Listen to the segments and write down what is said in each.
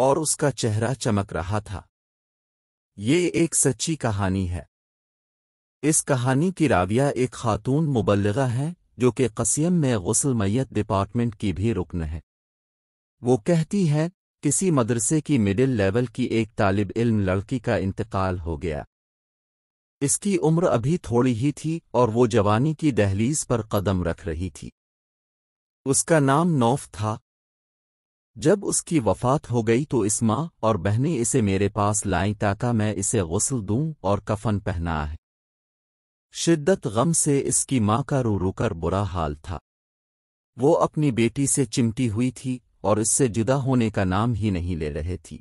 और उसका चेहरा चमक रहा था ये एक सच्ची कहानी है इस कहानी की राविया एक खातून मुबलगा है जो कि कसियम में गसल मैयत डिपार्टमेंट की भी रुकन है वो कहती है किसी मदरसे की मिडिल लेवल की एक तालिब इल्म लड़की का इंतकाल हो गया इसकी उम्र अभी थोड़ी ही थी और वो जवानी की दहलीज पर कदम रख रही थी उसका नाम नौफ था जब उसकी वफात हो गई तो इस माँ और बहनें इसे मेरे पास लाई ताका मैं इसे गसल दूं और कफन पहना है शिद्दत गम से इसकी माँ का रू रुकर बुरा हाल था वो अपनी बेटी से चिमटी हुई थी और इससे जुदा होने का नाम ही नहीं ले रहे थी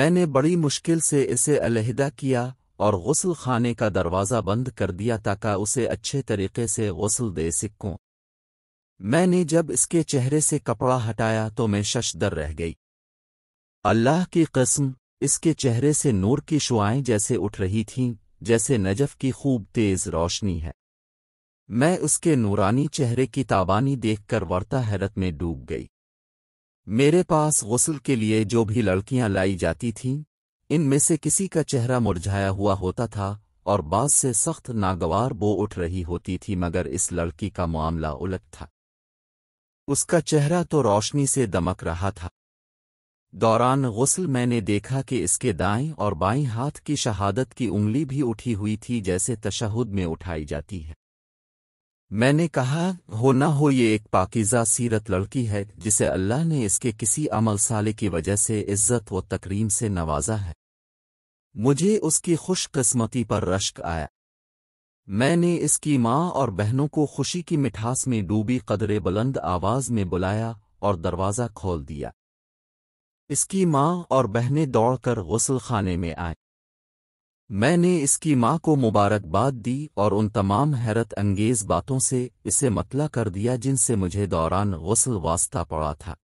मैंने बड़ी मुश्किल से इसे अलहदा किया और गसल खाने का दरवाज़ा बंद कर दिया ताका उसे अच्छे तरीके से गसल दे सिक्कों मैंने जब इसके चेहरे से कपड़ा हटाया तो मैं शशदर रह गई अल्लाह की क़स्म इसके चेहरे से नूर की शुआएं जैसे उठ रही थीं जैसे नजफ की खूब तेज रोशनी है मैं उसके नूरानी चेहरे की ताबानी देखकर वर्ता हैरत में डूब गई मेरे पास गसल के लिए जो भी लड़कियां लाई जाती थीं इनमें से किसी का चेहरा मुरझाया हुआ होता था और बाद से सख्त नागवार बो उठ रही होती थी मगर इस लड़की का मामला उलट था उसका चेहरा तो रोशनी से दमक रहा था दौरान गसल मैंने देखा कि इसके दाएं और बाएं हाथ की शहादत की उंगली भी उठी हुई थी जैसे तशहद में उठाई जाती है मैंने कहा हो न हो ये एक पाकिज़ा सीरत लड़की है जिसे अल्लाह ने इसके किसी अमल साले की वजह से इज्जत व तकरीम से नवाजा है मुझे उसकी खुशकस्मती पर रश्क आया मैंने इसकी माँ और बहनों को खुशी की मिठास में डूबी कदरे बुलंद आवाज में बुलाया और दरवाज़ा खोल दिया इसकी माँ और बहनें दौड़कर गसल खाने में आए मैंने इसकी माँ को मुबारकबाद दी और उन तमाम हैरत अंगेज बातों से इसे मतला कर दिया जिनसे मुझे दौरान गसल वास्ता पड़ा था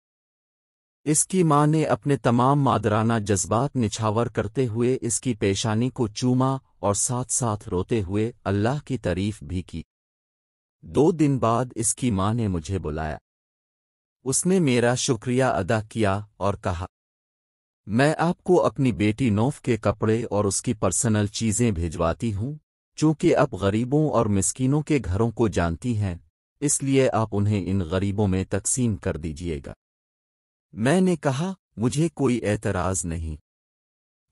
इसकी मां ने अपने तमाम मादराना जज्बात निछावर करते हुए इसकी पेशानी को चूमा और साथ साथ रोते हुए अल्लाह की तारीफ भी की दो दिन बाद इसकी मां ने मुझे बुलाया उसने मेरा शुक्रिया अदा किया और कहा मैं आपको अपनी बेटी नौफ के कपड़े और उसकी पर्सनल चीज़ें भिजवाती हूँ चूँकि आप गरीबों और मिस्कीनों के घरों को जानती हैं इसलिए आप उन्हें इन गरीबों में तकसीम कर दीजिएगा मैंने कहा मुझे कोई एतराज़ नहीं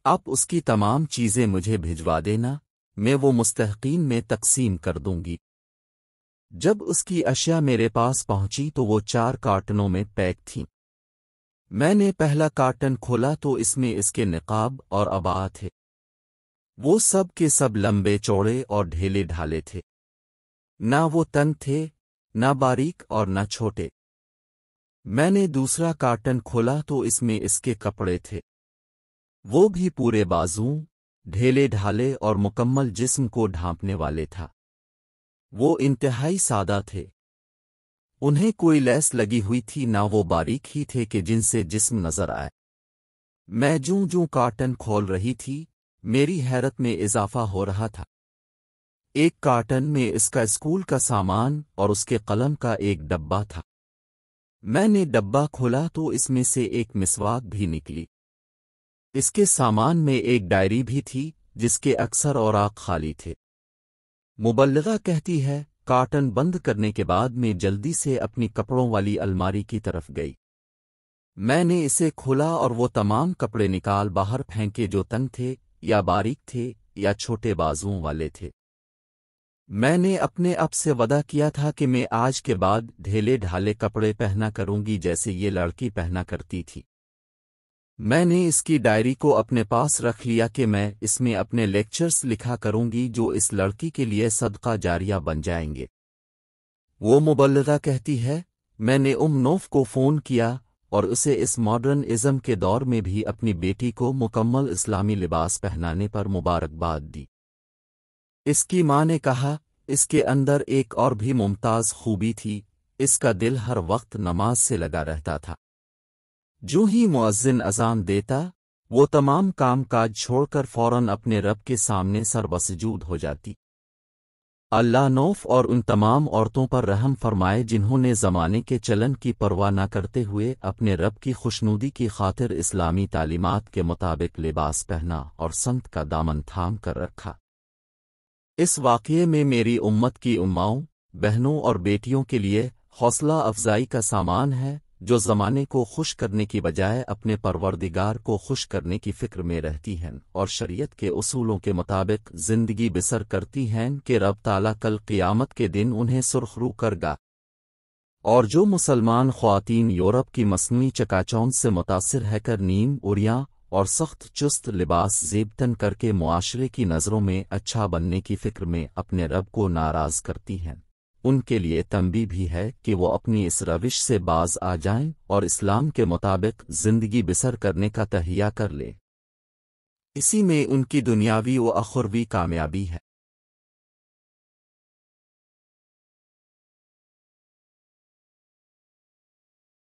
आप उसकी तमाम चीज़ें मुझे भिजवा देना मैं वो मुस्तक़ीन में तकसीम कर दूंगी जब उसकी अशिया मेरे पास पहुंची तो वो चार कार्टनों में पैक थीं मैंने पहला कार्टन खोला तो इसमें इसके निकाब और अबा थे वो सब के सब लंबे चौड़े और ढेले ढाले थे ना वो तन थे ना बारीक और ना छोटे मैंने दूसरा कार्टन खोला तो इसमें इसके कपड़े थे वो भी पूरे बाजू ढेले ढाले और मुकम्मल जिस्म को ढांपने वाले था वो इंतहाई सादा थे उन्हें कोई लैस लगी हुई थी ना वो बारीक ही थे कि जिनसे जिस्म नजर आए मैं जूं जूं कार्टन खोल रही थी मेरी हैरत में इजाफा हो रहा था एक कार्टन में इसका स्कूल का सामान और उसके कलम का एक डब्बा था मैंने डब्बा खोला तो इसमें से एक मिसवाक भी निकली इसके सामान में एक डायरी भी थी जिसके अक्सर और आग खाली थे मुबलगा कहती है कार्टन बंद करने के बाद मैं जल्दी से अपनी कपड़ों वाली अलमारी की तरफ गई मैंने इसे खोला और वो तमाम कपड़े निकाल बाहर फेंके जो तंग थे या बारीक थे या छोटे बाजुओं वाले थे मैंने अपने अप से वदा किया था कि मैं आज के बाद ढेले ढाले कपड़े पहना करूंगी जैसे ये लड़की पहना करती थी मैंने इसकी डायरी को अपने पास रख लिया कि मैं इसमें अपने लेक्चर्स लिखा करूंगी जो इस लड़की के लिए सदका जारिया बन जाएंगे वो मुबलदा कहती है मैंने उम नोफ को फ़ोन किया और उसे इस मॉडर्न इज़म के दौर में भी अपनी बेटी को मुकम्मल इस्लामी लिबास पहनाने पर मुबारकबाद दी इसकी माँ ने कहा इसके अंदर एक और भी मुमताज़ खूबी थी इसका दिल हर वक्त नमाज से लगा रहता था जो ही मुअज्जिन अजान देता वो तमाम काम काज छोड़कर फौरन अपने रब के सामने सरबसजूद हो जाती अल्लाह नौफ और उन तमाम औरतों पर रहम फरमाए जिन्होंने ज़माने के चलन की परवाह न करते हुए अपने रब की खुशनुदी की खातिर इस्लामी तालीमात के मुताबिक लिबास पहना और संत का दामन थाम कर रखा इस वाकये में मेरी उम्मत की उम्माओं बहनों और बेटियों के लिए हौसला अफजाई का सामान है जो ज़माने को खुश करने की बजाय अपने परवरदिगार को खुश करने की फ़िक्र में रहती हैं और शरीयत के असूलों के मुताबिक ज़िंदगी बिसर करती हैं कि रब ताला कल क़ियामत के दिन उन्हें सुरखरू करगा और जो मुसलमान ख़वातीन यूरोप की मसनू चकाचौंध से मुतासर है कर नीम उड़िया और सख्त चुस्त लिबास जेबतन करके मुआशरे की नज़रों में अच्छा बनने की फ़िक्र में अपने रब को नाराज़ करती हैं उनके लिए तंबी भी है कि वो अपनी इस रविश से बाज आ जाएं और इस्लाम के मुताबिक जिंदगी बिसर करने का तहिया कर ले इसी में उनकी दुनियावी व अखुरवी कामयाबी है